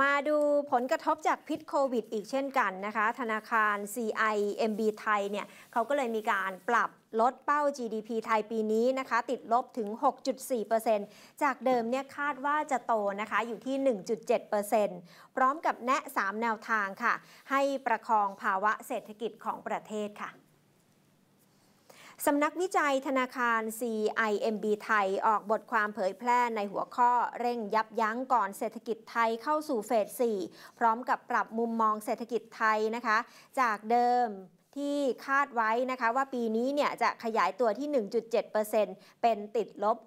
มาดูผลกระทบจากพิษโควิดอีกเช่นกันนะคะ ธนาคาร CIMB ไทยเนี่ยเขาก็เลยมีการปรับลดเป้า GDP ไทยปีนี้นะคะติดลบถึง 6.4%จากเดิมเนี่ยคาดว่าจะโตนะคะอยู่ที่ 1.7%พร้อมกับแนะ 3 แนวทางค่ะ ให้ประคองภาวะเศรษฐกิจของประเทศค่ะสำนักวิจัยธนาคาร CIMB ไทยออกบทความเผยแพร่ในหัวข้อ เร่งยับยั้งก่อนเศรษฐกิจไทยเข้าสู่เฟส4พร้อมกับปรับมุมมองเศรษฐกิจไทยนะคะ จากเดิมที่คาดไว้นะคะ ว่าปีนี้เนี่ยจะขยายตัวที่ 1.7%เป็นติดลบ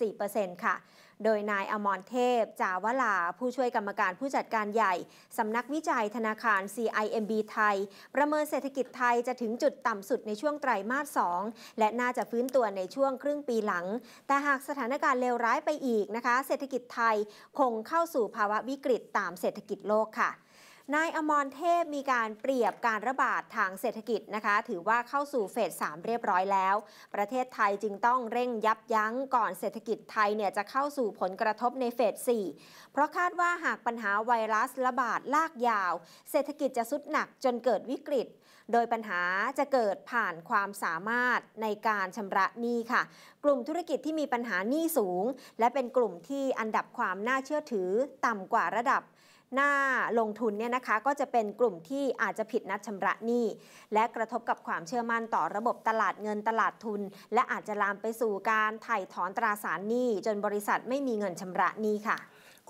6.4%ค่ะโดยนายอมรเทพ จาวลาผู้ช่วยกรรมการผู้จัดการใหญ่สำนักวิจัยธนาคาร CIMB ไทย ประเมินเศรษฐกิจไทยจะถึงจุดต่ำสุดในช่วงไตรมาส2และน่าจะฟื้นตัวในช่วงครึ่งปีหลัง แต่หากสถานการณ์เลวร้ายไปอีกนะคะ เศรษฐกิจไทยคงเข้าสู่ภาวะวิกฤตตามเศรษฐกิจโลกค่ะนายอมรเทพมีการเปรียบการระบาดทางเศรษฐกิจนะคะ ถือว่าเข้าสู่เฟส3เรียบร้อยแล้ว ประเทศไทยจึงต้องเร่งยับยั้งก่อนเศรษฐกิจไทยเนี่ยจะเข้าสู่ผลกระทบในเฟส4เพราะคาดว่าหากปัญหาไวรัส ระบาดลากยาว เศรษฐกิจจะสุดหนักจนเกิดวิกฤต โดยปัญหาจะเกิดผ่านความสามารถในการชำระหนี้ค่ะ กลุ่มธุรกิจที่มีปัญหาหนี้สูง และเป็นกลุ่มที่อันดับความน่าเชื่อถือต่ำกว่าระดับหน้าลงทุนเนี่ยนะคะก็จะเป็นกลุ่มที่อาจจะผิดนัดชำระหนี้ และกระทบกับความเชื่อมั่นต่อระบบตลาดเงินตลาดทุน และอาจจะลามไปสู่การถ่ายถอนตราสารหนี้ จนบริษัทไม่มีเงินชำระหนี้ค่ะ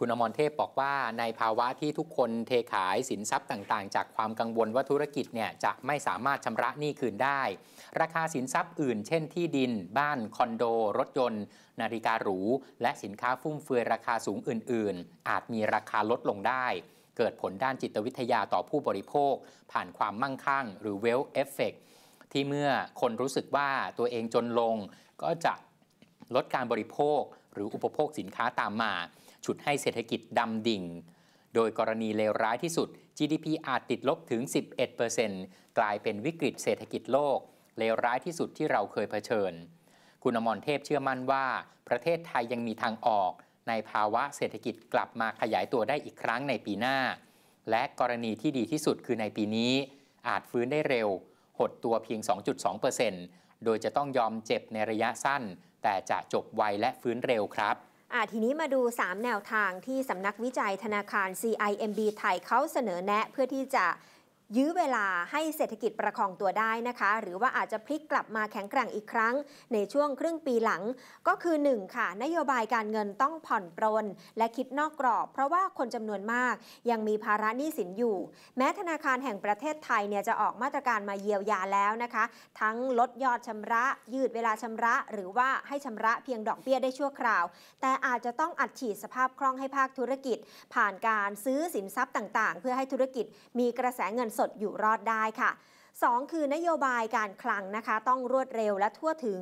คุณอมรเทพบอกว่าในภาวะที่ทุกคนเทขายสินทรัพย์ต่าง ๆ จากความกังวลว่าธุรกิจเนี่ยจะไม่สามารถชำระหนี้คืนได้ ราคาสินทรัพย์อื่น เช่นที่ดิน บ้านคอนโด รถยนต์ นาฬิกาหรู และสินค้าฟุ่มเฟือยราคาสูงอื่น ๆ อาจมีราคาลดลงได้ เกิดผลด้านจิตวิทยาต่อผู้บริโภค ผ่านความมั่งคั่งหรือ wealth effect ที่เมื่อคนรู้สึกว่าตัวเองจนลงก็จะลดการบริโภคหรืออุปโภคสินค้าตามมาฉุดให้เศรษฐกิจดำดิ่ง โดยกรณีเลวร้ายที่สุด GDP อาจติดลบถึง 11%กลายเป็นวิกฤตเศรษฐกิจโลก เลวร้ายที่สุดที่เราเคยเผชิญ คุณอมรเทพเชื่อมั่นว่า ประเทศไทยยังมีทางออก ในภาวะเศรษฐกิจกลับมาขยายตัวได้อีกครั้งในปีหน้า และกรณีที่ดีที่สุดคือในปีนี้ อาจฟื้นได้เร็ว หดตัวเพียง 2.2%โดยจะต้องยอมเจ็บในระยะสั้น แต่จะจบไวและฟื้นเร็วครับทีนี้มาดู 3 แนวทางที่สำนักวิจัยธนาคาร CIMB ไทยเขาเสนอแนะเพื่อที่จะยื้อเวลาให้เศรษฐกิจประคองตัวได้นะคะ หรือว่าอาจจะพลิกกลับมาแข็งแกร่งอีกครั้ง ในช่วงครึ่งปีหลัง ก็คือ1ค่ะ นโยบายการเงินต้องผ่อนปรนและคิดนอกกรอบ เพราะว่าคนจำนวนมากยังมีภาระหนี้สินอยู่ แม้ธนาคารแห่งประเทศไทยเนี่ยจะออกมาตรการมาเยียวยาแล้วนะคะ ทั้งลดยอดชำระ ยืดเวลาชำระ หรือว่าให้ชำระเพียงดอกเบี้ยได้ชั่วคราว แต่อาจจะต้องอัดฉีดสภาพคล่องให้ภาคธุรกิจ ผ่านการซื้อสินทรัพย์ต่างๆ เพื่อให้ธุรกิจมีกระแสเงินสดดอยู่รอดได้ค่ะ2คือนโยบายการคลังนะคะ ต้องรวดเร็วและทั่วถึง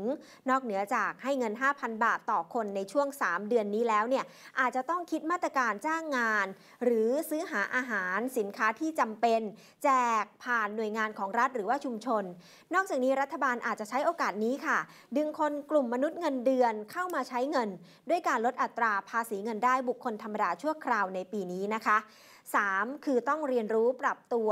นอกเหนือจากให้เงิน 5,000 บาทต่อคนในช่วง 3 เดือนนี้แล้วเนี่ย อาจจะต้องคิดมาตรการจ้างงาน หรือซื้อหาอาหาร สินค้าที่จำเป็น แจกผ่านหน่วยงานของรัฐหรือว่าชุมชน นอกจากนี้รัฐบาลอาจจะใช้โอกาสนี้ค่ะ ดึงคนกลุ่มมนุษย์เงินเดือนเข้ามาใช้เงิน ด้วยการลดอัตราภาษีเงินได้บุคคลธรรมดาชั่วคราวในปีนี้นะคะ 3. คือต้องเรียนรู้ปรับตัว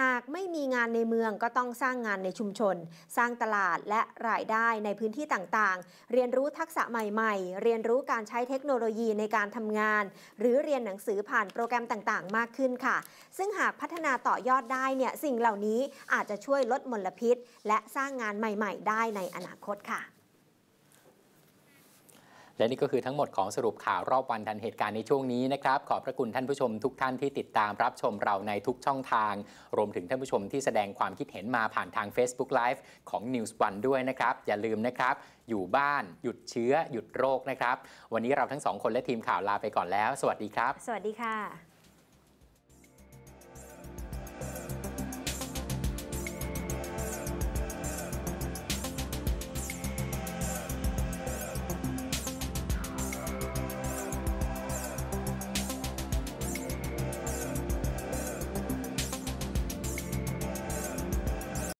หากไม่มีงานในเมืองก็ต้องสร้างงานในชุมชน สร้างตลาดและรายได้ในพื้นที่ต่างๆ เรียนรู้ทักษะใหม่ๆ เรียนรู้การใช้เทคโนโลยีในการทำงาน หรือเรียนหนังสือผ่านโปรแกรมต่างๆ มากขึ้นค่ะ ซึ่งหากพัฒนาต่อยอดได้เนี่ยสิ่งเหล่านี้อาจจะช่วยลดมลพิษ และสร้างงานใหม่ๆ ได้ในอนาคตค่ะและนี่ก็คือทั้งหมดของสรุปข่าวรอบวันทันเหตุการณ์ในช่วงนี้นะครับ ขอบพระคุณท่านผู้ชมทุกท่านที่ติดตามรับชมเราในทุกช่องทาง รวมถึงท่านผู้ชมที่แสดงความคิดเห็นมาผ่านทาง Facebook Live ของ News One ด้วยนะครับ อย่าลืมนะครับ อยู่บ้าน หยุดเชื้อ หยุดโรคนะครับ วันนี้เราทั้งสองคนและทีมข่าวลาไปก่อนแล้ว สวัสดีครับ สวัสดีค่ะ